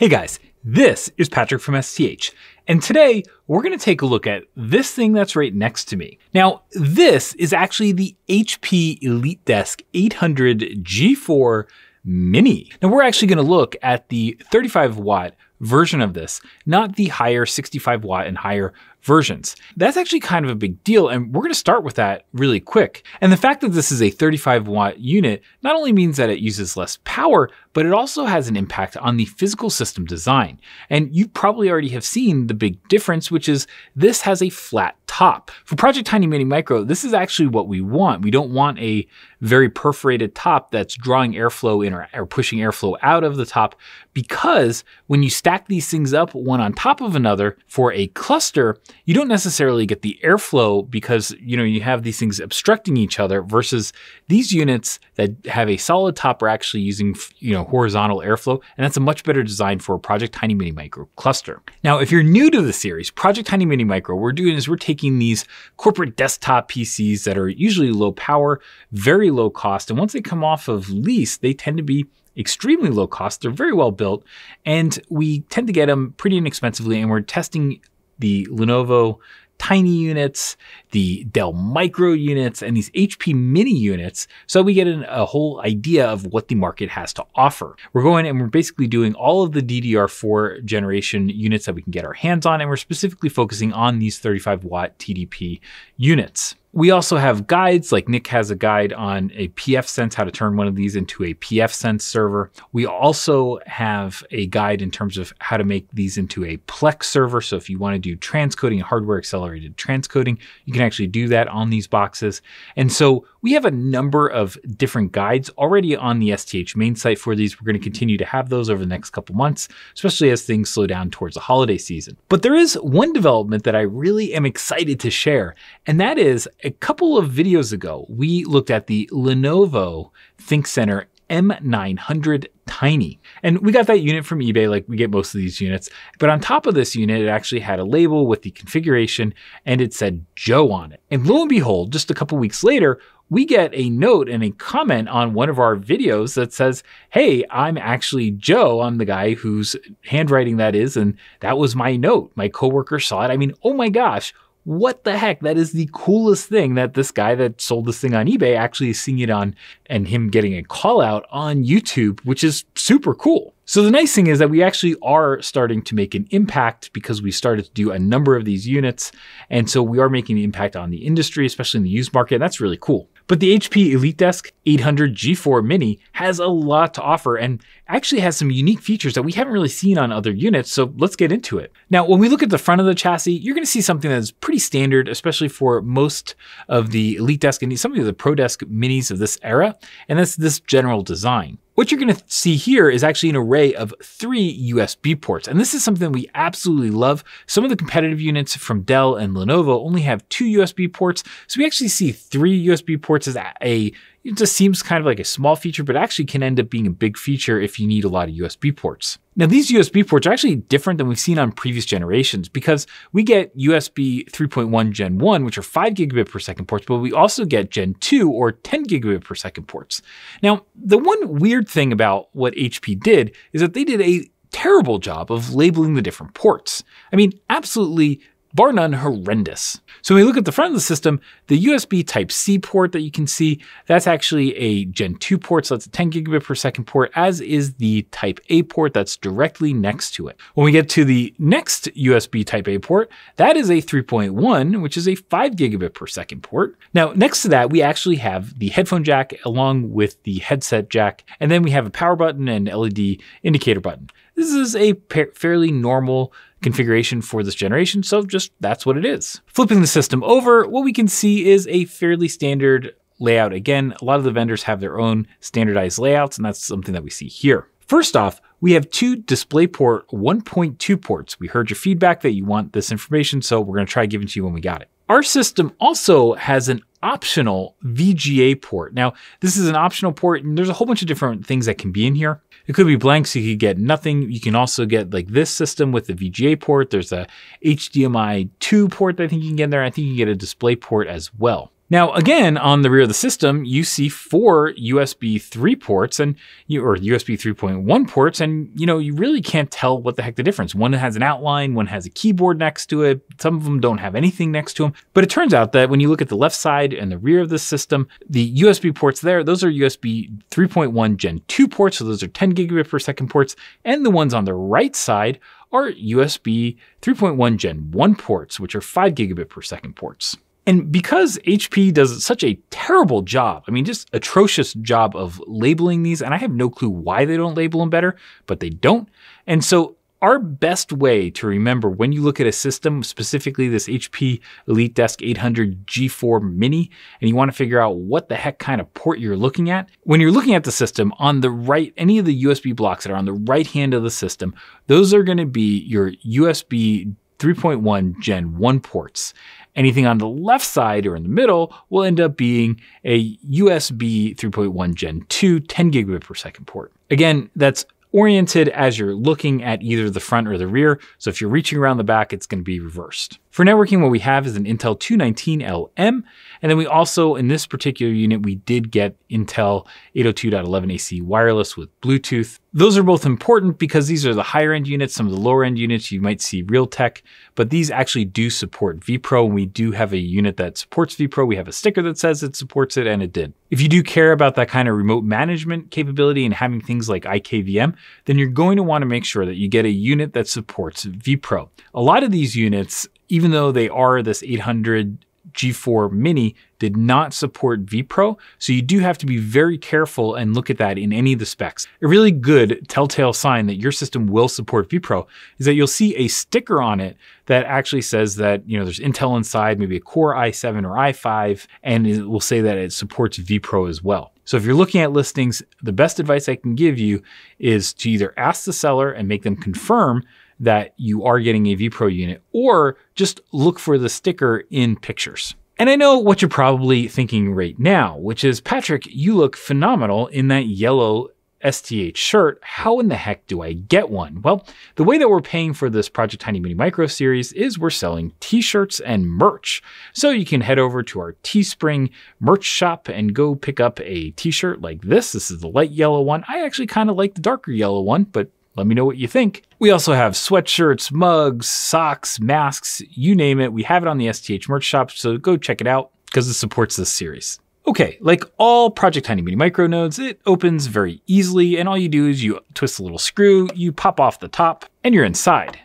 Hey guys, this is Patrick from STH, and today we're going to take a look at this thing that's right next to me. Now, this is actually the HP EliteDesk 800 G4 Mini. Now, we're actually going to look at the 35 watt version of this, not the higher 65 watt and higher versions. That's actually kind of a big deal, and we're going to start with that really quick. And the fact that this is a 35 watt unit not only means that it uses less power, but it also has an impact on the physical system design. And you probably already have seen the big difference, which is this has a flat top. For Project Tiny Mini Micro, this is actually what we want. We don't want a very perforated top that's drawing airflow in or, or pushing airflow out of the top because when you stack these things up one on top of another for a cluster, you don't necessarily get the airflow because you know you have these things obstructing each other versus these units that have a solid top are actually using you know horizontal airflow and that's a much better design for a project tiny mini micro cluster now if you're new to the series project tiny mini micro what we're doing is we're taking these corporate desktop pcs that are usually low power very low cost and once they come off of lease they tend to be extremely low cost. They're very well built, and we tend to get them pretty inexpensively. And we're testing the Lenovo tiny units, the Dell micro units, and these HP mini units so we get an, a whole idea of what the market has to offer. We're going and we're basically doing all of the DDR4 generation units that we can get our hands on, and we're specifically focusing on these 35 watt TDP units. We also have guides, like Nick has a guide on a PF Sense, how to turn one of these into a PF Sense server. We also have a guide in terms of how to make these into a Plex server. So if you want to do transcoding, hardware accelerated transcoding, you can actually do that on these boxes. And so we have a number of different guides already on the STH main site for these. We're going to continue to have those over the next couple months, especially as things slow down towards the holiday season. But there is one development that I really am excited to share, and that is a couple of videos ago, we looked at the Lenovo ThinkCenter M900 Tiny. And we got that unit from eBay, like we get most of these units. But on top of this unit, it actually had a label with the configuration and it said Joe on it. And lo and behold, just a couple weeks later, we get a note and a comment on one of our videos that says, Hey, I'm actually Joe. I'm the guy whose handwriting that is. And that was my note. My coworker saw it. I mean, oh my gosh what the heck? That is the coolest thing that this guy that sold this thing on eBay actually is seeing it on and him getting a call out on YouTube, which is super cool. So the nice thing is that we actually are starting to make an impact because we started to do a number of these units. And so we are making an impact on the industry, especially in the used market. That's really cool. But the HP EliteDesk 800 G4 Mini has a lot to offer and actually has some unique features that we haven't really seen on other units, so let's get into it. Now, when we look at the front of the chassis, you're gonna see something that's pretty standard, especially for most of the EliteDesk and some of the ProDesk Minis of this era, and that's this general design. What you're gonna see here is actually an array of three USB ports, and this is something we absolutely love. Some of the competitive units from Dell and Lenovo only have two USB ports, so we actually see three USB ports is a, it just seems kind of like a small feature, but actually can end up being a big feature if you need a lot of USB ports. Now, these USB ports are actually different than we've seen on previous generations because we get USB 3.1 Gen 1, which are 5 gigabit per second ports, but we also get Gen 2 or 10 gigabit per second ports. Now, the one weird thing about what HP did is that they did a terrible job of labeling the different ports. I mean, absolutely bar none horrendous. So when we look at the front of the system, the USB Type C port that you can see, that's actually a Gen 2 port, so that's a 10 gigabit per second port, as is the Type A port that's directly next to it. When we get to the next USB Type A port, that is a 3.1, which is a 5 gigabit per second port. Now, next to that, we actually have the headphone jack along with the headset jack, and then we have a power button and LED indicator button. This is a fairly normal configuration for this generation, so just that's what it is. Flipping the system over, what we can see is a fairly standard layout. Again, a lot of the vendors have their own standardized layouts, and that's something that we see here. First off, we have two DisplayPort 1.2 ports. We heard your feedback that you want this information, so we're gonna try giving to you when we got it. Our system also has an optional VGA port. Now, this is an optional port, and there's a whole bunch of different things that can be in here. It could be blank, so you could get nothing. You can also get like this system with the VGA port. There's a HDMI 2 port that I think you can get in there. I think you can get a display port as well. Now, again, on the rear of the system, you see four USB 3 ports and you, or USB 3.1 ports, and you know you really can't tell what the heck the difference. One has an outline, one has a keyboard next to it. Some of them don't have anything next to them. But it turns out that when you look at the left side and the rear of the system, the USB ports there, those are USB 3.1 Gen 2 ports, so those are 10 gigabit per second ports, and the ones on the right side are USB 3.1 Gen 1 ports, which are 5 gigabit per second ports. And because HP does such a terrible job, I mean, just atrocious job of labeling these, and I have no clue why they don't label them better, but they don't. And so, our best way to remember when you look at a system, specifically this HP Elite Desk 800 G4 Mini, and you want to figure out what the heck kind of port you're looking at, when you're looking at the system on the right, any of the USB blocks that are on the right hand of the system, those are going to be your USB 3.1 Gen 1 ports. Anything on the left side or in the middle will end up being a USB 3.1 Gen 2 10 gigabit per second port. Again, that's oriented as you're looking at either the front or the rear. So if you're reaching around the back, it's going to be reversed. For networking, what we have is an Intel 219LM. And then we also, in this particular unit, we did get Intel 802.11ac wireless with Bluetooth. Those are both important because these are the higher end units. Some of the lower end units you might see Realtek, but these actually do support vPro. And we do have a unit that supports vPro. We have a sticker that says it supports it, and it did. If you do care about that kind of remote management capability and having things like IKVM, then you're going to want to make sure that you get a unit that supports vPro. A lot of these units even though they are this 800 G4 Mini did not support vPro, so you do have to be very careful and look at that in any of the specs. A really good telltale sign that your system will support vPro is that you'll see a sticker on it that actually says that, you know, there's Intel inside, maybe a Core i7 or i5, and it will say that it supports vPro as well. So if you're looking at listings, the best advice I can give you is to either ask the seller and make them confirm that you are getting a vPro unit, or just look for the sticker in pictures. And I know what you're probably thinking right now, which is Patrick, you look phenomenal in that yellow STH shirt, how in the heck do I get one? Well, the way that we're paying for this Project Tiny Mini Micro series is we're selling t shirts and merch. So you can head over to our Teespring merch shop and go pick up a t shirt like this. This is the light yellow one. I actually kind of like the darker yellow one, but let me know what you think. We also have sweatshirts, mugs, socks, masks, you name it. We have it on the STH merch shop, so go check it out because it supports this series. Okay, like all Project Tiny Mini Micro nodes, it opens very easily, and all you do is you twist a little screw, you pop off the top, and you're inside.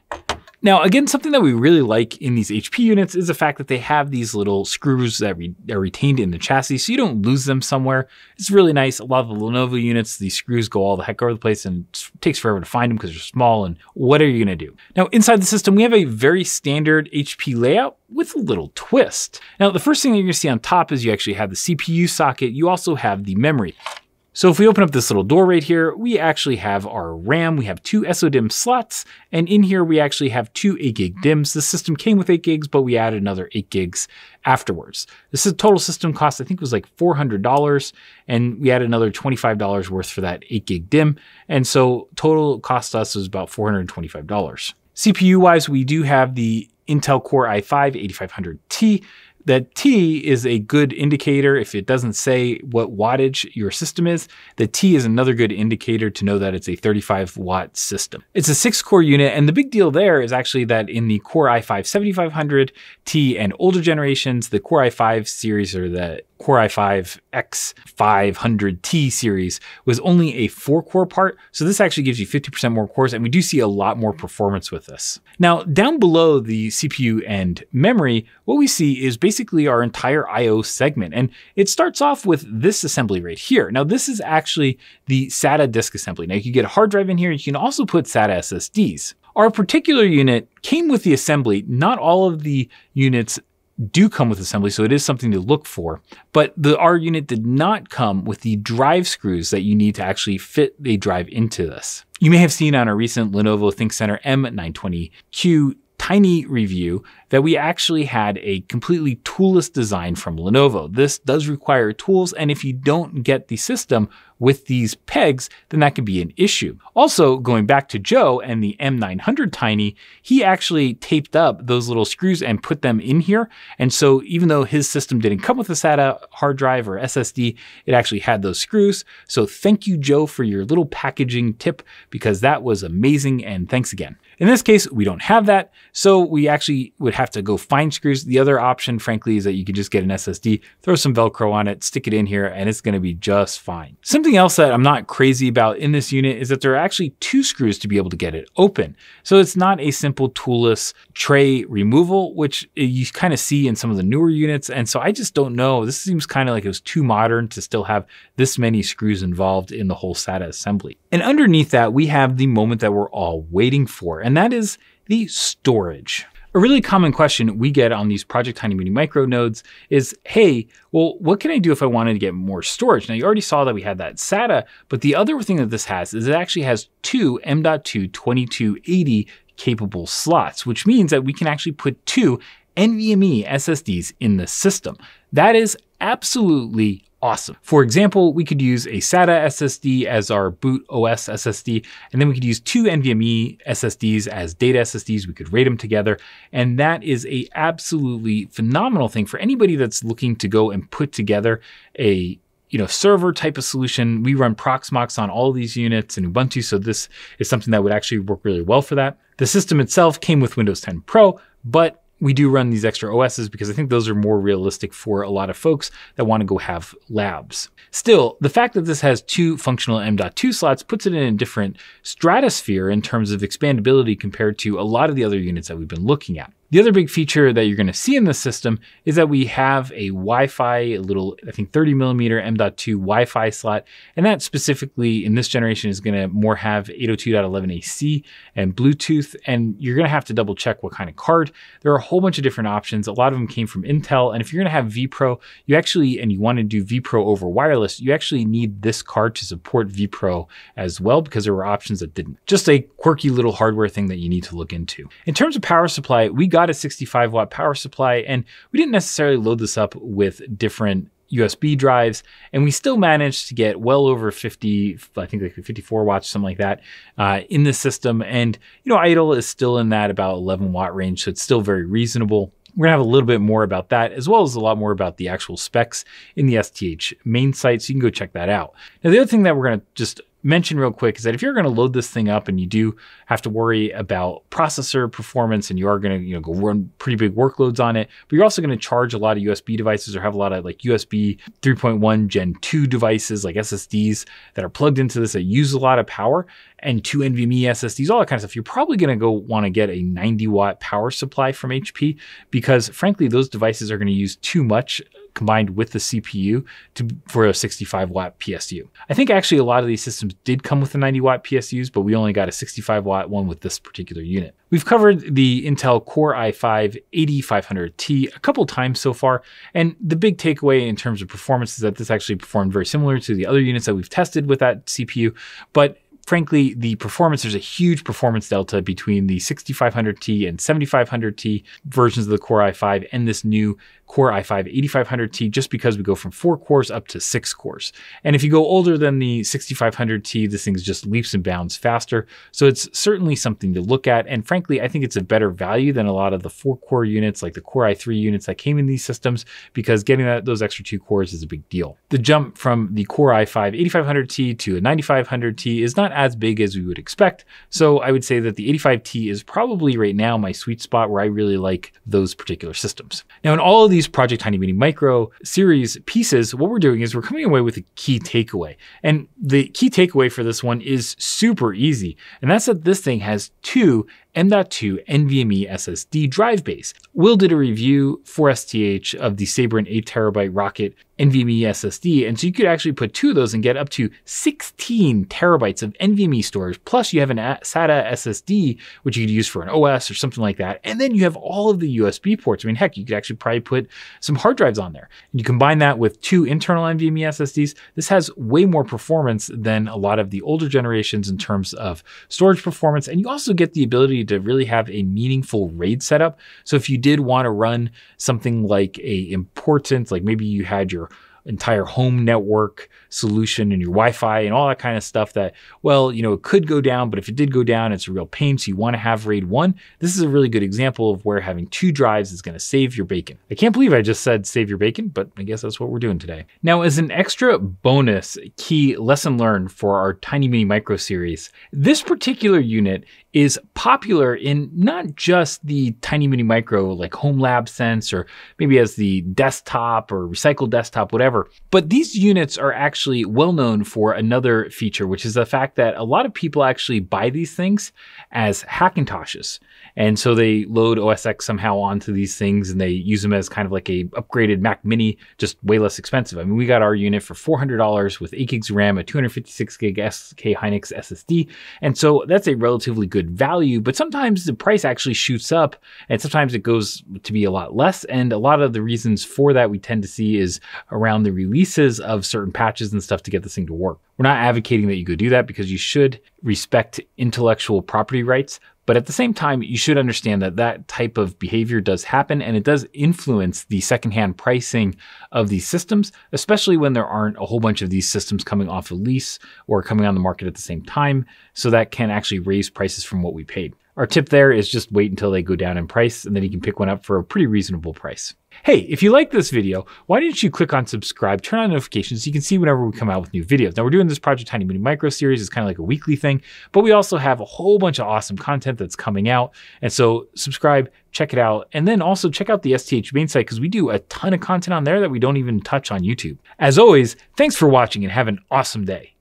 Now, again, something that we really like in these HP units is the fact that they have these little screws that re are retained in the chassis, so you don't lose them somewhere. It's really nice. A lot of the Lenovo units, these screws go all the heck over the place and it takes forever to find them because they're small and what are you going to do? Now, inside the system, we have a very standard HP layout with a little twist. Now, the first thing that you're going to see on top is you actually have the CPU socket. You also have the memory. So if we open up this little door right here, we actually have our RAM. We have two SODIMM slots, and in here we actually have two 8 gig DIMMs. The system came with 8 gigs, but we added another 8 gigs afterwards. This is total system cost, I think it was like $400, and we added another $25 worth for that 8 gig DIMM. And so total cost us was about $425. CPU wise, we do have the Intel Core i5 8500T that T is a good indicator. If it doesn't say what wattage your system is, the T is another good indicator to know that it's a 35 watt system. It's a six core unit. And the big deal there is actually that in the Core i5 7500T and older generations, the Core i5 series or the Core i5 X500T series was only a four core part. So this actually gives you 50% more cores and we do see a lot more performance with this. Now down below the CPU and memory, what we see is basically our entire IO segment. And it starts off with this assembly right here. Now this is actually the SATA disk assembly. Now you can get a hard drive in here. You can also put SATA SSDs. Our particular unit came with the assembly. Not all of the units do come with assembly, so it is something to look for. But the R unit did not come with the drive screws that you need to actually fit a drive into this. You may have seen on our recent Lenovo ThinkCenter M920Q tiny review that we actually had a completely toolless design from Lenovo. This does require tools, and if you don't get the system with these pegs, then that can be an issue. Also, going back to Joe and the M900 Tiny, he actually taped up those little screws and put them in here. And so, even though his system didn't come with a SATA hard drive or SSD, it actually had those screws. So, thank you, Joe, for your little packaging tip because that was amazing. And thanks again. In this case, we don't have that. So, we actually would have to go find screws. The other option, frankly, is that you could just get an SSD, throw some Velcro on it, stick it in here, and it's gonna be just fine. Something else that I'm not crazy about in this unit is that there are actually two screws to be able to get it open. So it's not a simple toolless tray removal, which you kind of see in some of the newer units. And so I just don't know. This seems kind of like it was too modern to still have this many screws involved in the whole SATA assembly. And underneath that, we have the moment that we're all waiting for, and that is the storage. A really common question we get on these Project Tiny Mini micro nodes is, hey, well, what can I do if I wanted to get more storage? Now, you already saw that we had that SATA, but the other thing that this has is it actually has two M.2 2280 capable slots, which means that we can actually put two NVMe SSDs in the system. That is absolutely awesome. For example, we could use a SATA SSD as our boot OS SSD, and then we could use two NVMe SSDs as data SSDs. We could rate them together, and that is a absolutely phenomenal thing for anybody that's looking to go and put together a you know server type of solution. We run Proxmox on all these units in Ubuntu, so this is something that would actually work really well for that. The system itself came with Windows 10 Pro, but we do run these extra OSs because I think those are more realistic for a lot of folks that want to go have labs. Still, the fact that this has two functional M.2 slots puts it in a different stratosphere in terms of expandability compared to a lot of the other units that we've been looking at. The other big feature that you're going to see in this system is that we have a Wi-Fi, a little, I think 30 millimeter M.2 Wi-Fi slot, and that specifically in this generation is going to more have 802.11ac and Bluetooth, and you're going to have to double check what kind of card. There are a whole bunch of different options. A lot of them came from Intel, and if you're going to have vPro, you actually, and you want to do vPro over wireless, you actually need this card to support vPro as well because there were options that didn't. Just a quirky little hardware thing that you need to look into. In terms of power supply, we got a 65 watt power supply, and we didn't necessarily load this up with different USB drives, and we still managed to get well over 50, I think like 54 watts, something like that, uh, in the system. And, you know, idle is still in that about 11 watt range, so it's still very reasonable. We're gonna have a little bit more about that, as well as a lot more about the actual specs in the STH main site, so you can go check that out. Now, the other thing that we're gonna just mention real quick is that if you're going to load this thing up and you do have to worry about processor performance and you are going to you know go run pretty big workloads on it, but you're also going to charge a lot of USB devices or have a lot of like USB 3.1 Gen 2 devices like SSDs that are plugged into this that use a lot of power and two NVMe SSDs, all that kind of stuff. You're probably going to go want to get a 90 watt power supply from HP because frankly those devices are going to use too much combined with the CPU to, for a 65 watt PSU. I think actually a lot of these systems did come with the 90 watt PSUs, but we only got a 65 watt one with this particular unit. We've covered the Intel Core i5 8500T a couple times so far, and the big takeaway in terms of performance is that this actually performed very similar to the other units that we've tested with that CPU, but frankly, the performance, there's a huge performance delta between the 6500T and 7500T versions of the Core i5 and this new Core i5 8500T just because we go from four cores up to six cores. And if you go older than the 6500T, this thing's just leaps and bounds faster. So it's certainly something to look at. And frankly, I think it's a better value than a lot of the four core units like the Core i3 units that came in these systems because getting that, those extra two cores is a big deal. The jump from the Core i5 8500T to a 9500T is not as big as we would expect. So I would say that the 85T is probably right now my sweet spot where I really like those particular systems. Now in all of these these Project Tiny Mini Micro series pieces, what we're doing is we're coming away with a key takeaway. And the key takeaway for this one is super easy. And that's that this thing has two M.2 NVMe SSD drive base. Will did a review for STH of the Sabrent 8TB Rocket NVMe SSD, and so you could actually put two of those and get up to 16 terabytes of NVMe storage. Plus, you have an SATA SSD, which you could use for an OS or something like that. And then you have all of the USB ports. I mean, heck, you could actually probably put some hard drives on there. And you combine that with two internal NVMe SSDs. This has way more performance than a lot of the older generations in terms of storage performance. And you also get the ability to really have a meaningful raid setup. So if you did want to run something like a important, like maybe you had your entire home network solution and your Wi-Fi and all that kind of stuff that, well, you know, it could go down, but if it did go down, it's a real pain. So you want to have RAID 1. This is a really good example of where having two drives is going to save your bacon. I can't believe I just said save your bacon, but I guess that's what we're doing today. Now, as an extra bonus key lesson learned for our Tiny Mini Micro series, this particular unit is popular in not just the Tiny Mini Micro like home lab sense or maybe as the desktop or recycled desktop, whatever whatever. But these units are actually well known for another feature, which is the fact that a lot of people actually buy these things as Hackintoshes. And so they load OS X somehow onto these things and they use them as kind of like a upgraded Mac Mini, just way less expensive. I mean, we got our unit for $400 with 8 gigs RAM, a 256 gig SK Hynix SSD. And so that's a relatively good value, but sometimes the price actually shoots up and sometimes it goes to be a lot less. And a lot of the reasons for that we tend to see is around the releases of certain patches and stuff to get this thing to work. We're not advocating that you go do that because you should respect intellectual property rights, but at the same time, you should understand that that type of behavior does happen and it does influence the secondhand pricing of these systems, especially when there aren't a whole bunch of these systems coming off a lease or coming on the market at the same time. So that can actually raise prices from what we paid. Our tip there is just wait until they go down in price and then you can pick one up for a pretty reasonable price. Hey, if you like this video, why do not you click on subscribe, turn on notifications so you can see whenever we come out with new videos. Now we're doing this Project Tiny Mini Micro series. It's kind of like a weekly thing, but we also have a whole bunch of awesome content that's coming out. And so subscribe, check it out. And then also check out the STH main site because we do a ton of content on there that we don't even touch on YouTube. As always, thanks for watching and have an awesome day.